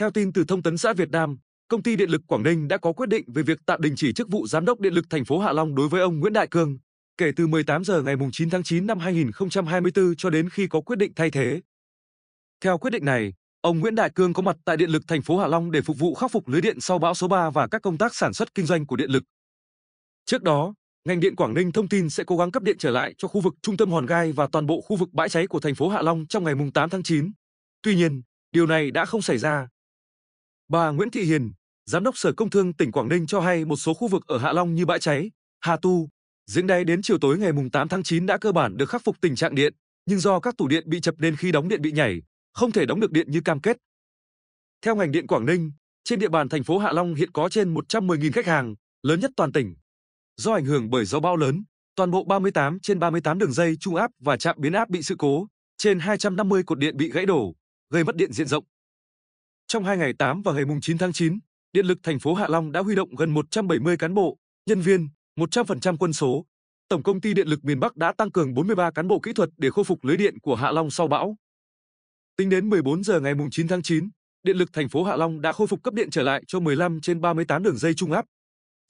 Theo tin từ Thông tấn xã Việt Nam, Công ty Điện lực Quảng Ninh đã có quyết định về việc tạm đình chỉ chức vụ Giám đốc Điện lực thành phố Hạ Long đối với ông Nguyễn Đại Cương kể từ 18 giờ ngày 9 tháng 9 năm 2024 cho đến khi có quyết định thay thế. Theo quyết định này, ông Nguyễn Đại Cương có mặt tại Điện lực thành phố Hạ Long để phục vụ khắc phục lưới điện sau bão số 3 và các công tác sản xuất kinh doanh của điện lực. Trước đó, ngành điện Quảng Ninh thông tin sẽ cố gắng cấp điện trở lại cho khu vực trung tâm Hòn Gai và toàn bộ khu vực bãi cháy của thành phố Hạ Long trong ngày 8 tháng 9. Tuy nhiên, điều này đã không xảy ra Bà Nguyễn Thị Hiền, Giám đốc Sở Công Thương tỉnh Quảng Ninh cho hay một số khu vực ở Hạ Long như Bãi Cháy, Hà Tu, Diễn Đáy đến chiều tối ngày 8 tháng 9 đã cơ bản được khắc phục tình trạng điện, nhưng do các tủ điện bị chập nên khi đóng điện bị nhảy, không thể đóng được điện như cam kết. Theo ngành điện Quảng Ninh, trên địa bàn thành phố Hạ Long hiện có trên 110.000 khách hàng, lớn nhất toàn tỉnh. Do ảnh hưởng bởi gió bão lớn, toàn bộ 38 trên 38 đường dây trung áp và trạm biến áp bị sự cố, trên 250 cột điện bị gãy đổ, gây mất điện diện rộng. Trong hai ngày 8 và ngày 9 tháng 9, Điện lực thành phố Hạ Long đã huy động gần 170 cán bộ, nhân viên, 100% quân số. Tổng công ty Điện lực miền Bắc đã tăng cường 43 cán bộ kỹ thuật để khôi phục lưới điện của Hạ Long sau bão. Tính đến 14 giờ ngày 9 tháng 9, Điện lực thành phố Hạ Long đã khôi phục cấp điện trở lại cho 15 trên 38 đường dây trung áp.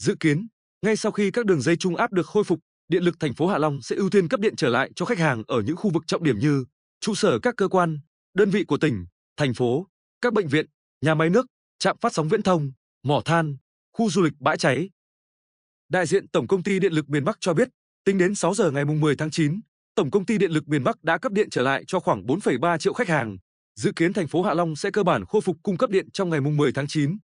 Dự kiến, ngay sau khi các đường dây trung áp được khôi phục, Điện lực thành phố Hạ Long sẽ ưu tiên cấp điện trở lại cho khách hàng ở những khu vực trọng điểm như trụ sở các cơ quan, đơn vị của tỉnh, thành phố các bệnh viện, nhà máy nước, trạm phát sóng viễn thông, mỏ than, khu du lịch bãi cháy. Đại diện Tổng công ty Điện lực miền Bắc cho biết, tính đến 6 giờ ngày 10 tháng 9, Tổng công ty Điện lực miền Bắc đã cấp điện trở lại cho khoảng 4,3 triệu khách hàng. Dự kiến thành phố Hạ Long sẽ cơ bản khôi phục cung cấp điện trong ngày 10 tháng 9.